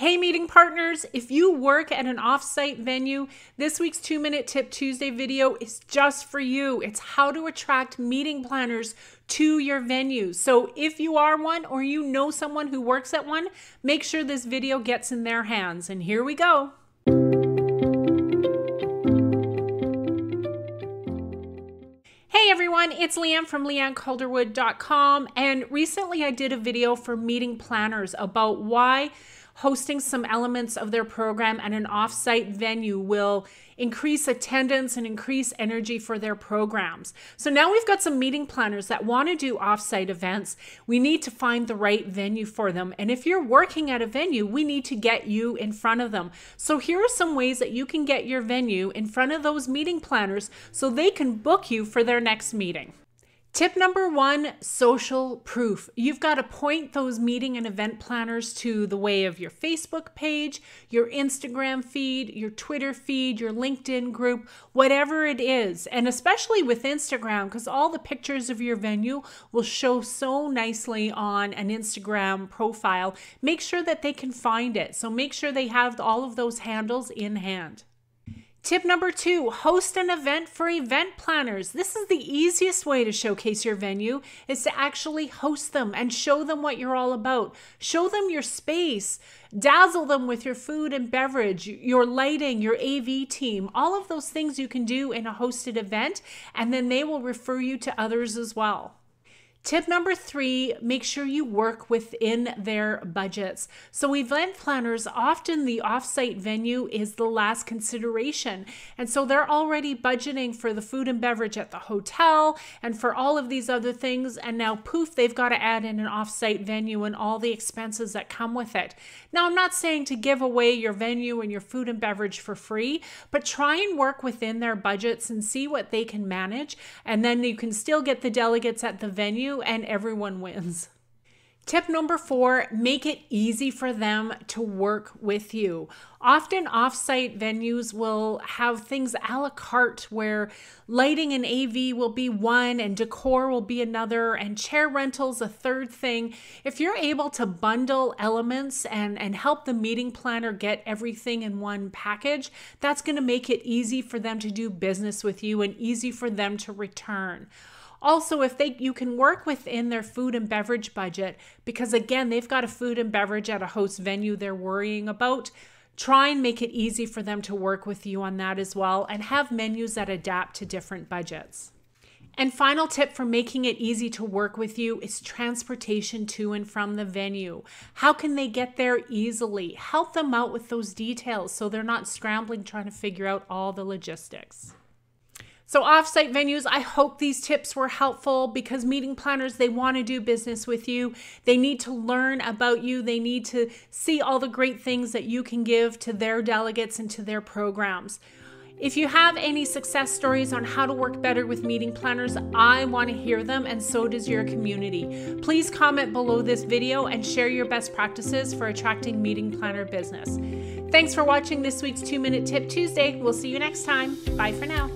Hey, meeting partners, if you work at an offsite venue, this week's Two Minute Tip Tuesday video is just for you. It's how to attract meeting planners to your venue. So if you are one or you know someone who works at one, make sure this video gets in their hands. And here we go. Hey everyone, it's Leanne from leannecalderwood.com. And recently I did a video for meeting planners about why hosting some elements of their program at an offsite venue will increase attendance and increase energy for their programs. So now we've got some meeting planners that want to do offsite events. We need to find the right venue for them. And if you're working at a venue, we need to get you in front of them. So here are some ways that you can get your venue in front of those meeting planners so they can book you for their next meeting. Tip number one social proof. You've got to point those meeting and event planners to the way of your Facebook page, your Instagram feed, your Twitter feed, your LinkedIn group, whatever it is. And especially with Instagram, because all the pictures of your venue will show so nicely on an Instagram profile. Make sure that they can find it. So make sure they have all of those handles in hand. Tip number two, host an event for event planners. This is the easiest way to showcase your venue is to actually host them and show them what you're all about. Show them your space, dazzle them with your food and beverage, your lighting, your AV team, all of those things you can do in a hosted event, and then they will refer you to others as well. Tip number three make sure you work within their budgets. So, event planners often the offsite venue is the last consideration. And so, they're already budgeting for the food and beverage at the hotel and for all of these other things. And now, poof, they've got to add in an offsite venue and all the expenses that come with it. Now, I'm not saying to give away your venue and your food and beverage for free, but try and work within their budgets and see what they can manage. And then you can still get the delegates at the venue and everyone wins. Tip number four make it easy for them to work with you. Often, offsite venues will have things a la carte where lighting and AV will be one, and decor will be another, and chair rentals a third thing. If you're able to bundle elements and, and help the meeting planner get everything in one package, that's going to make it easy for them to do business with you and easy for them to return. Also, if they you can work within their food and beverage budget because again, they've got a food and beverage at a host venue they're worrying about, try and make it easy for them to work with you on that as well and have menus that adapt to different budgets. And final tip for making it easy to work with you is transportation to and from the venue. How can they get there easily? Help them out with those details so they're not scrambling trying to figure out all the logistics. So offsite venues, I hope these tips were helpful because meeting planners, they want to do business with you. They need to learn about you. They need to see all the great things that you can give to their delegates and to their programs. If you have any success stories on how to work better with meeting planners, I want to hear them and so does your community. Please comment below this video and share your best practices for attracting meeting planner business. Thanks for watching this week's 2 Minute Tip Tuesday. We'll see you next time. Bye for now.